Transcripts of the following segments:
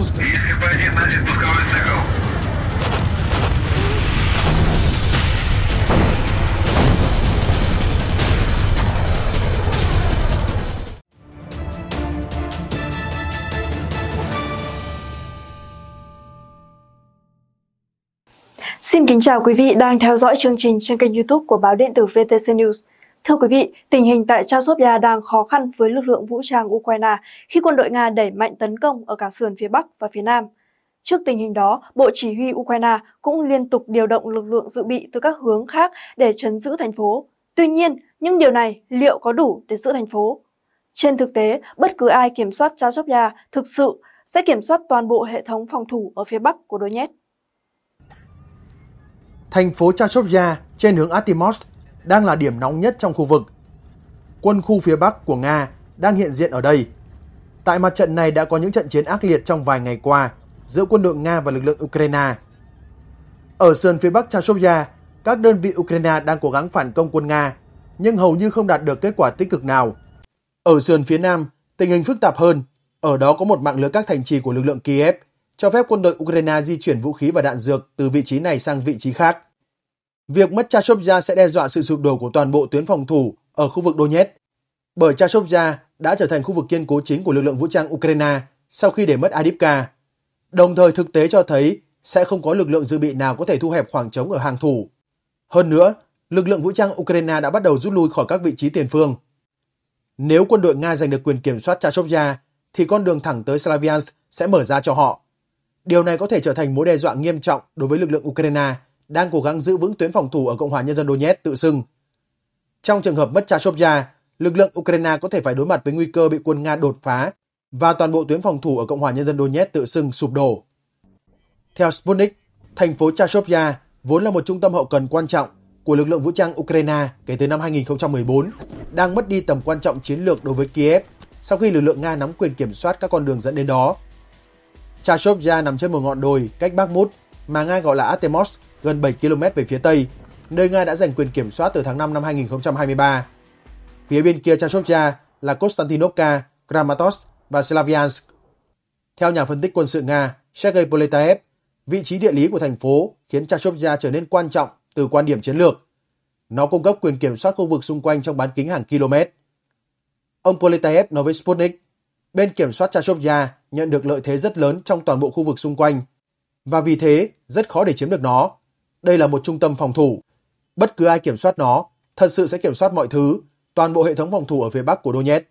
пусто. Если по один, значит пусковой цикл. Xin kính chào quý vị đang theo dõi chương trình trên kênh youtube của báo điện tử VTC News. Thưa quý vị, tình hình tại Chasovia đang khó khăn với lực lượng vũ trang Ukraine khi quân đội Nga đẩy mạnh tấn công ở cả sườn phía Bắc và phía Nam. Trước tình hình đó, Bộ Chỉ huy Ukraine cũng liên tục điều động lực lượng dự bị từ các hướng khác để chấn giữ thành phố. Tuy nhiên, những điều này liệu có đủ để giữ thành phố? Trên thực tế, bất cứ ai kiểm soát Chasovia thực sự sẽ kiểm soát toàn bộ hệ thống phòng thủ ở phía Bắc của Donetsk. Thành phố Chasovia trên hướng Artimovsk đang là điểm nóng nhất trong khu vực. Quân khu phía Bắc của Nga đang hiện diện ở đây. Tại mặt trận này đã có những trận chiến ác liệt trong vài ngày qua giữa quân đội Nga và lực lượng Ukraine. Ở sườn phía Bắc Chasovia, các đơn vị Ukraine đang cố gắng phản công quân Nga, nhưng hầu như không đạt được kết quả tích cực nào. Ở sườn phía Nam, tình hình phức tạp hơn. Ở đó có một mạng lưới các thành trì của lực lượng Kiev, cho phép quân đội Ukraine di chuyển vũ khí và đạn dược từ vị trí này sang vị trí khác. Việc mất Chashopja sẽ đe dọa sự sụp đổ của toàn bộ tuyến phòng thủ ở khu vực Donetsk, bởi Chashopja đã trở thành khu vực kiên cố chính của lực lượng vũ trang Ukraine sau khi để mất Adipka. Đồng thời thực tế cho thấy sẽ không có lực lượng dự bị nào có thể thu hẹp khoảng trống ở hàng thủ. Hơn nữa, lực lượng vũ trang Ukraine đã bắt đầu rút lui khỏi các vị trí tiền phương. Nếu quân đội Nga giành được quyền kiểm soát Chashopja, thì con đường thẳng tới Slaviansk sẽ mở ra cho họ. Điều này có thể trở thành mối đe dọa nghiêm trọng đối với lực lượng Ukraine đang cố gắng giữ vững tuyến phòng thủ ở Cộng hòa Nhân dân Donetsk tự xưng. Trong trường hợp mất Chashopya, lực lượng Ukraine có thể phải đối mặt với nguy cơ bị quân Nga đột phá và toàn bộ tuyến phòng thủ ở Cộng hòa Nhân dân Donetsk tự xưng sụp đổ. Theo Sputnik, thành phố Chashopya vốn là một trung tâm hậu cần quan trọng của lực lượng vũ trang Ukraine kể từ năm 2014, đang mất đi tầm quan trọng chiến lược đối với Kiev sau khi lực lượng Nga nắm quyền kiểm soát các con đường dẫn đến đó. Chashopya nằm trên một ngọn đồi cách Bakhmut mà Nga gọi là Atemos, gần 7 km về phía tây, nơi Nga đã giành quyền kiểm soát từ tháng 5 năm 2023. Phía bên kia Chashovia là Konstantinovka, Kramatorsk và Slaviansk. Theo nhà phân tích quân sự Nga Sergei Poletaev, vị trí địa lý của thành phố khiến Chashovia trở nên quan trọng từ quan điểm chiến lược. Nó cung cấp quyền kiểm soát khu vực xung quanh trong bán kính hàng km. Ông Poletaev nói với Sputnik, bên kiểm soát Chashovia nhận được lợi thế rất lớn trong toàn bộ khu vực xung quanh và vì thế rất khó để chiếm được nó. Đây là một trung tâm phòng thủ. Bất cứ ai kiểm soát nó, thật sự sẽ kiểm soát mọi thứ, toàn bộ hệ thống phòng thủ ở phía bắc của Donetsk.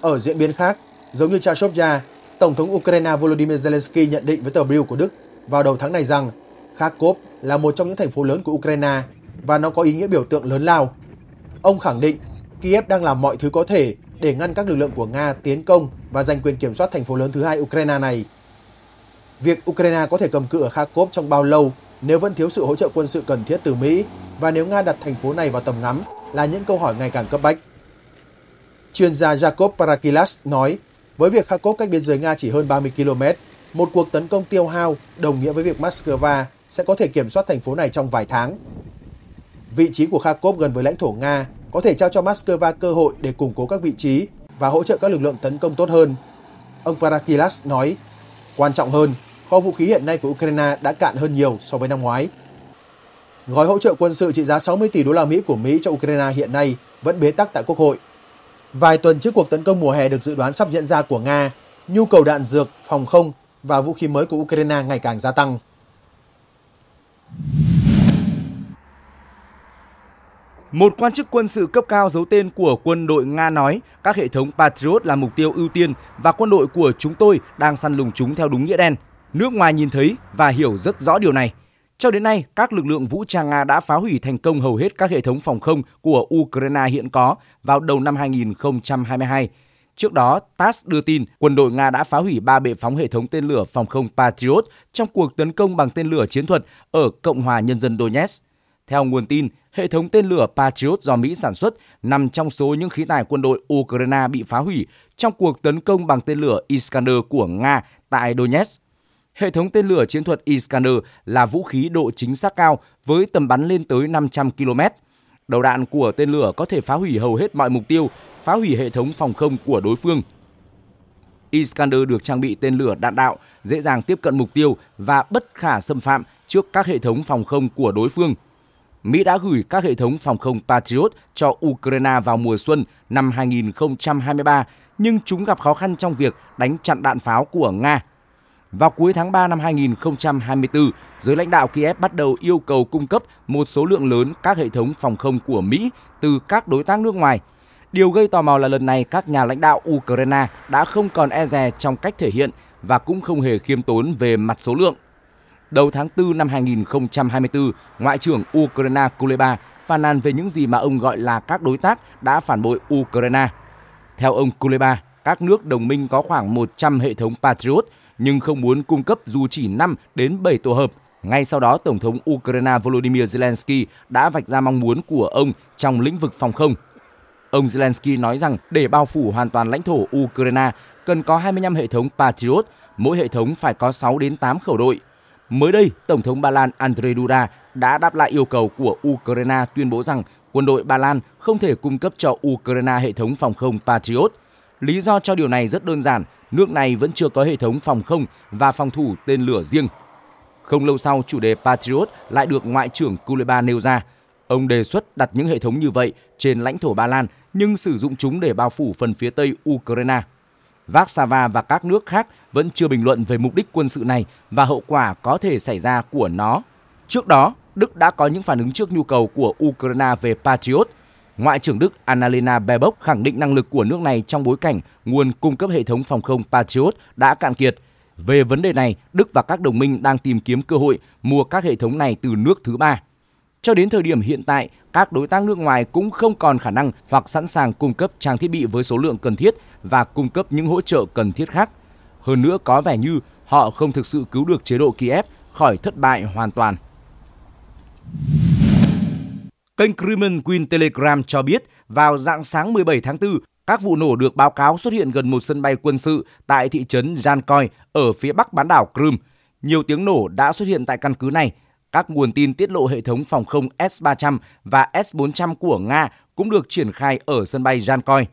Ở diễn biến khác, giống như Chashovya, Tổng thống Ukraine Volodymyr Zelensky nhận định với tờ Bill của Đức vào đầu tháng này rằng Kharkov là một trong những thành phố lớn của Ukraine và nó có ý nghĩa biểu tượng lớn lao. Ông khẳng định Kiev đang làm mọi thứ có thể để ngăn các lực lượng của Nga tiến công và giành quyền kiểm soát thành phố lớn thứ hai Ukraine này Việc Ukraine có thể cầm cự ở Kharkov trong bao lâu nếu vẫn thiếu sự hỗ trợ quân sự cần thiết từ Mỹ và nếu Nga đặt thành phố này vào tầm ngắm là những câu hỏi ngày càng cấp bách. Chuyên gia Jacob Parakilas nói, với việc Kharkov cách biên giới Nga chỉ hơn 30 km, một cuộc tấn công tiêu hao đồng nghĩa với việc Moscow sẽ có thể kiểm soát thành phố này trong vài tháng. Vị trí của Kharkov gần với lãnh thổ Nga có thể trao cho Moscow cơ hội để củng cố các vị trí và hỗ trợ các lực lượng tấn công tốt hơn. Ông Parakilas nói, quan trọng hơn, kho vũ khí hiện nay của Ukraine đã cạn hơn nhiều so với năm ngoái. Gói hỗ trợ quân sự trị giá 60 tỷ đô la Mỹ của Mỹ cho Ukraine hiện nay vẫn bế tắc tại Quốc hội. Vài tuần trước cuộc tấn công mùa hè được dự đoán sắp diễn ra của Nga, nhu cầu đạn dược, phòng không và vũ khí mới của Ukraine ngày càng gia tăng. Một quan chức quân sự cấp cao giấu tên của quân đội Nga nói các hệ thống Patriot là mục tiêu ưu tiên và quân đội của chúng tôi đang săn lùng chúng theo đúng nghĩa đen. Nước ngoài nhìn thấy và hiểu rất rõ điều này. Cho đến nay, các lực lượng vũ trang Nga đã phá hủy thành công hầu hết các hệ thống phòng không của Ukraine hiện có vào đầu năm 2022. Trước đó, TASS đưa tin quân đội Nga đã phá hủy 3 bệ phóng hệ thống tên lửa phòng không Patriot trong cuộc tấn công bằng tên lửa chiến thuật ở Cộng hòa Nhân dân Donetsk. Theo nguồn tin, hệ thống tên lửa Patriot do Mỹ sản xuất nằm trong số những khí tài quân đội Ukraine bị phá hủy trong cuộc tấn công bằng tên lửa Iskander của Nga tại Donetsk Hệ thống tên lửa chiến thuật Iskander là vũ khí độ chính xác cao với tầm bắn lên tới 500 km. Đầu đạn của tên lửa có thể phá hủy hầu hết mọi mục tiêu, phá hủy hệ thống phòng không của đối phương. Iskander được trang bị tên lửa đạn đạo, dễ dàng tiếp cận mục tiêu và bất khả xâm phạm trước các hệ thống phòng không của đối phương. Mỹ đã gửi các hệ thống phòng không Patriot cho Ukraine vào mùa xuân năm 2023, nhưng chúng gặp khó khăn trong việc đánh chặn đạn pháo của Nga vào cuối tháng 3 năm 2024, giới lãnh đạo Kiev bắt đầu yêu cầu cung cấp một số lượng lớn các hệ thống phòng không của Mỹ từ các đối tác nước ngoài. Điều gây tò mò là lần này các nhà lãnh đạo Ukraine đã không còn e dè trong cách thể hiện và cũng không hề khiêm tốn về mặt số lượng. Đầu tháng 4 năm 2024, Ngoại trưởng Ukraine Kuleba phàn nàn về những gì mà ông gọi là các đối tác đã phản bội Ukraine. Theo ông Kuleba, các nước đồng minh có khoảng 100 hệ thống Patriot – nhưng không muốn cung cấp dù chỉ 5 đến 7 tổ hợp. Ngay sau đó, Tổng thống Ukraine Volodymyr Zelensky đã vạch ra mong muốn của ông trong lĩnh vực phòng không. Ông Zelensky nói rằng để bao phủ hoàn toàn lãnh thổ Ukraine cần có 25 hệ thống Patriot, mỗi hệ thống phải có 6 đến 8 khẩu đội. Mới đây, Tổng thống Ba Lan Andrzej Duda đã đáp lại yêu cầu của Ukraine tuyên bố rằng quân đội Ba Lan không thể cung cấp cho Ukraine hệ thống phòng không Patriot. Lý do cho điều này rất đơn giản, nước này vẫn chưa có hệ thống phòng không và phòng thủ tên lửa riêng. Không lâu sau, chủ đề Patriot lại được Ngoại trưởng Kuleba nêu ra. Ông đề xuất đặt những hệ thống như vậy trên lãnh thổ Ba Lan nhưng sử dụng chúng để bao phủ phần phía tây Ukraine. Warsaw và các nước khác vẫn chưa bình luận về mục đích quân sự này và hậu quả có thể xảy ra của nó. Trước đó, Đức đã có những phản ứng trước nhu cầu của Ukraine về Patriot – Ngoại trưởng Đức Annalena Baerbock khẳng định năng lực của nước này trong bối cảnh nguồn cung cấp hệ thống phòng không Patriot đã cạn kiệt. Về vấn đề này, Đức và các đồng minh đang tìm kiếm cơ hội mua các hệ thống này từ nước thứ ba. Cho đến thời điểm hiện tại, các đối tác nước ngoài cũng không còn khả năng hoặc sẵn sàng cung cấp trang thiết bị với số lượng cần thiết và cung cấp những hỗ trợ cần thiết khác. Hơn nữa có vẻ như họ không thực sự cứu được chế độ Kiev khỏi thất bại hoàn toàn. Kênh Crimean Queen Telegram cho biết vào dạng sáng 17 tháng 4, các vụ nổ được báo cáo xuất hiện gần một sân bay quân sự tại thị trấn Jankoy ở phía bắc bán đảo Crimea. Nhiều tiếng nổ đã xuất hiện tại căn cứ này. Các nguồn tin tiết lộ hệ thống phòng không S-300 và S-400 của Nga cũng được triển khai ở sân bay Jankoy.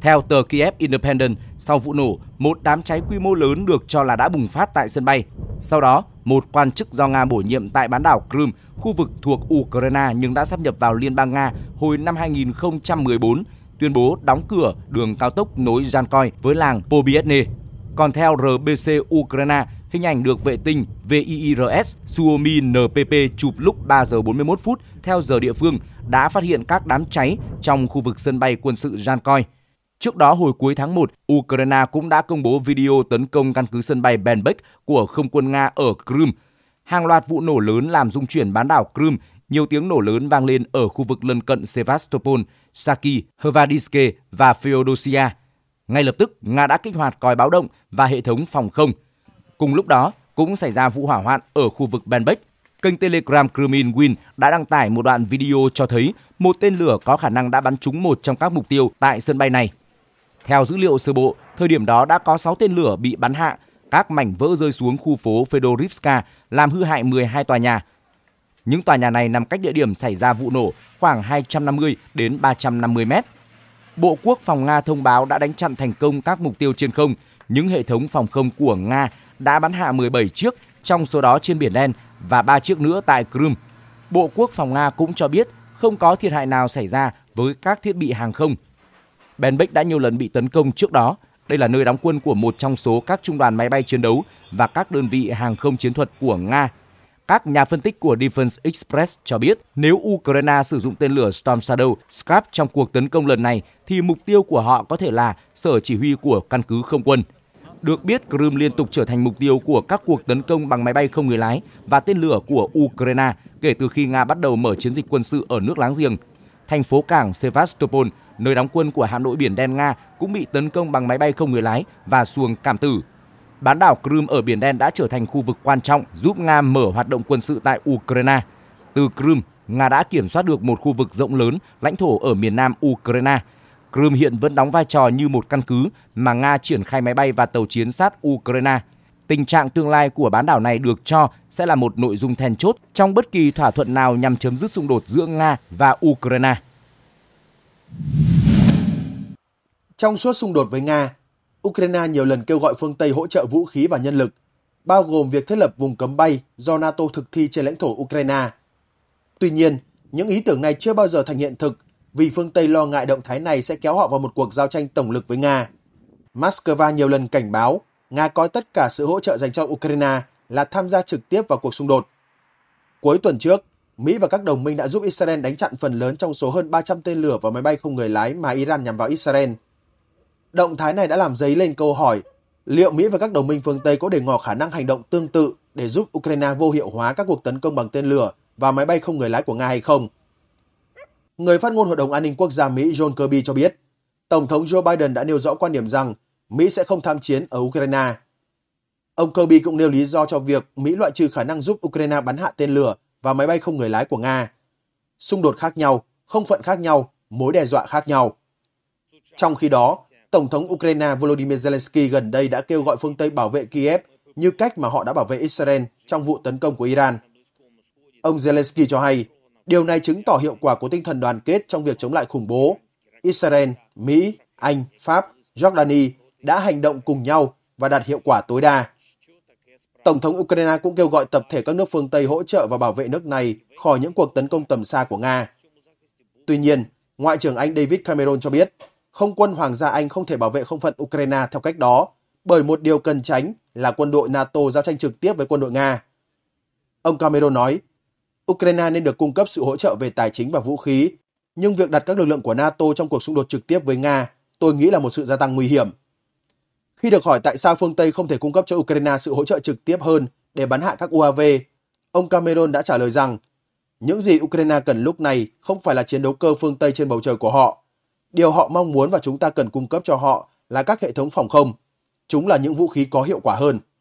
Theo tờ Kiev Independent, sau vụ nổ, một đám cháy quy mô lớn được cho là đã bùng phát tại sân bay. Sau đó, một quan chức do Nga bổ nhiệm tại bán đảo Crimea, khu vực thuộc Ukraine nhưng đã sắp nhập vào Liên bang Nga hồi năm 2014, tuyên bố đóng cửa đường cao tốc nối Jankoy với làng Pobiedny. Còn theo RBC Ukraine, hình ảnh được vệ tinh viirs Suomi NPP chụp lúc 3 giờ 41 phút theo giờ địa phương đã phát hiện các đám cháy trong khu vực sân bay quân sự Jankoy. Trước đó hồi cuối tháng 1, Ukraine cũng đã công bố video tấn công căn cứ sân bay Benbek của không quân Nga ở Crimea. Hàng loạt vụ nổ lớn làm rung chuyển bán đảo Crimea, nhiều tiếng nổ lớn vang lên ở khu vực lân cận Sevastopol, Saki, Hvardiske và Feodosia. Ngay lập tức, Nga đã kích hoạt còi báo động và hệ thống phòng không. Cùng lúc đó, cũng xảy ra vụ hỏa hoạn ở khu vực Benbek. Kênh Telegram Kremlin Win đã đăng tải một đoạn video cho thấy một tên lửa có khả năng đã bắn trúng một trong các mục tiêu tại sân bay này. Theo dữ liệu sơ bộ, thời điểm đó đã có 6 tên lửa bị bắn hạ, các mảnh vỡ rơi xuống khu phố Fedorivska làm hư hại 12 tòa nhà. Những tòa nhà này nằm cách địa điểm xảy ra vụ nổ khoảng 250 đến 350 mét. Bộ Quốc phòng Nga thông báo đã đánh chặn thành công các mục tiêu trên không. Những hệ thống phòng không của Nga đã bắn hạ 17 chiếc, trong số đó trên Biển Đen và 3 chiếc nữa tại Crimea. Bộ Quốc phòng Nga cũng cho biết không có thiệt hại nào xảy ra với các thiết bị hàng không Benbeck đã nhiều lần bị tấn công trước đó. Đây là nơi đóng quân của một trong số các trung đoàn máy bay chiến đấu và các đơn vị hàng không chiến thuật của Nga. Các nhà phân tích của Defense Express cho biết nếu Ukraine sử dụng tên lửa Storm Shadow Scrap trong cuộc tấn công lần này thì mục tiêu của họ có thể là sở chỉ huy của căn cứ không quân. Được biết, Crimea liên tục trở thành mục tiêu của các cuộc tấn công bằng máy bay không người lái và tên lửa của Ukraine kể từ khi Nga bắt đầu mở chiến dịch quân sự ở nước láng giềng thành phố cảng Sevastopol, nơi đóng quân của hạm đội Biển Đen Nga cũng bị tấn công bằng máy bay không người lái và xuồng cảm tử. Bán đảo Crimea ở Biển Đen đã trở thành khu vực quan trọng giúp Nga mở hoạt động quân sự tại Ukraine. Từ Crimea, Nga đã kiểm soát được một khu vực rộng lớn, lãnh thổ ở miền nam Ukraine. Crimea hiện vẫn đóng vai trò như một căn cứ mà Nga triển khai máy bay và tàu chiến sát Ukraine – Tình trạng tương lai của bán đảo này được cho sẽ là một nội dung then chốt trong bất kỳ thỏa thuận nào nhằm chấm dứt xung đột giữa Nga và Ukraine. Trong suốt xung đột với Nga, Ukraine nhiều lần kêu gọi phương Tây hỗ trợ vũ khí và nhân lực, bao gồm việc thiết lập vùng cấm bay do NATO thực thi trên lãnh thổ Ukraine. Tuy nhiên, những ý tưởng này chưa bao giờ thành hiện thực vì phương Tây lo ngại động thái này sẽ kéo họ vào một cuộc giao tranh tổng lực với Nga. Moscow nhiều lần cảnh báo Nga coi tất cả sự hỗ trợ dành cho Ukraine là tham gia trực tiếp vào cuộc xung đột. Cuối tuần trước, Mỹ và các đồng minh đã giúp Israel đánh chặn phần lớn trong số hơn 300 tên lửa và máy bay không người lái mà Iran nhắm vào Israel. Động thái này đã làm dấy lên câu hỏi liệu Mỹ và các đồng minh phương Tây có để ngỏ khả năng hành động tương tự để giúp Ukraine vô hiệu hóa các cuộc tấn công bằng tên lửa và máy bay không người lái của Nga hay không? Người phát ngôn Hội đồng An ninh Quốc gia Mỹ John Kirby cho biết, Tổng thống Joe Biden đã nêu rõ quan điểm rằng Mỹ sẽ không tham chiến ở Ukraine. Ông Kirby cũng nêu lý do cho việc Mỹ loại trừ khả năng giúp Ukraine bắn hạ tên lửa và máy bay không người lái của Nga. Xung đột khác nhau, không phận khác nhau, mối đe dọa khác nhau. Trong khi đó, Tổng thống Ukraine Volodymyr Zelensky gần đây đã kêu gọi phương Tây bảo vệ Kiev như cách mà họ đã bảo vệ Israel trong vụ tấn công của Iran. Ông Zelensky cho hay, điều này chứng tỏ hiệu quả của tinh thần đoàn kết trong việc chống lại khủng bố. Israel, Mỹ, Anh, Pháp, Jordani đã hành động cùng nhau và đạt hiệu quả tối đa. Tổng thống Ukraine cũng kêu gọi tập thể các nước phương Tây hỗ trợ và bảo vệ nước này khỏi những cuộc tấn công tầm xa của Nga. Tuy nhiên, Ngoại trưởng Anh David Cameron cho biết, không quân Hoàng gia Anh không thể bảo vệ không phận Ukraine theo cách đó, bởi một điều cần tránh là quân đội NATO giao tranh trực tiếp với quân đội Nga. Ông Cameron nói, Ukraine nên được cung cấp sự hỗ trợ về tài chính và vũ khí, nhưng việc đặt các lực lượng của NATO trong cuộc xung đột trực tiếp với Nga tôi nghĩ là một sự gia tăng nguy hiểm. Khi được hỏi tại sao phương Tây không thể cung cấp cho Ukraine sự hỗ trợ trực tiếp hơn để bắn hạ các UAV, ông Cameron đã trả lời rằng những gì Ukraine cần lúc này không phải là chiến đấu cơ phương Tây trên bầu trời của họ. Điều họ mong muốn và chúng ta cần cung cấp cho họ là các hệ thống phòng không. Chúng là những vũ khí có hiệu quả hơn.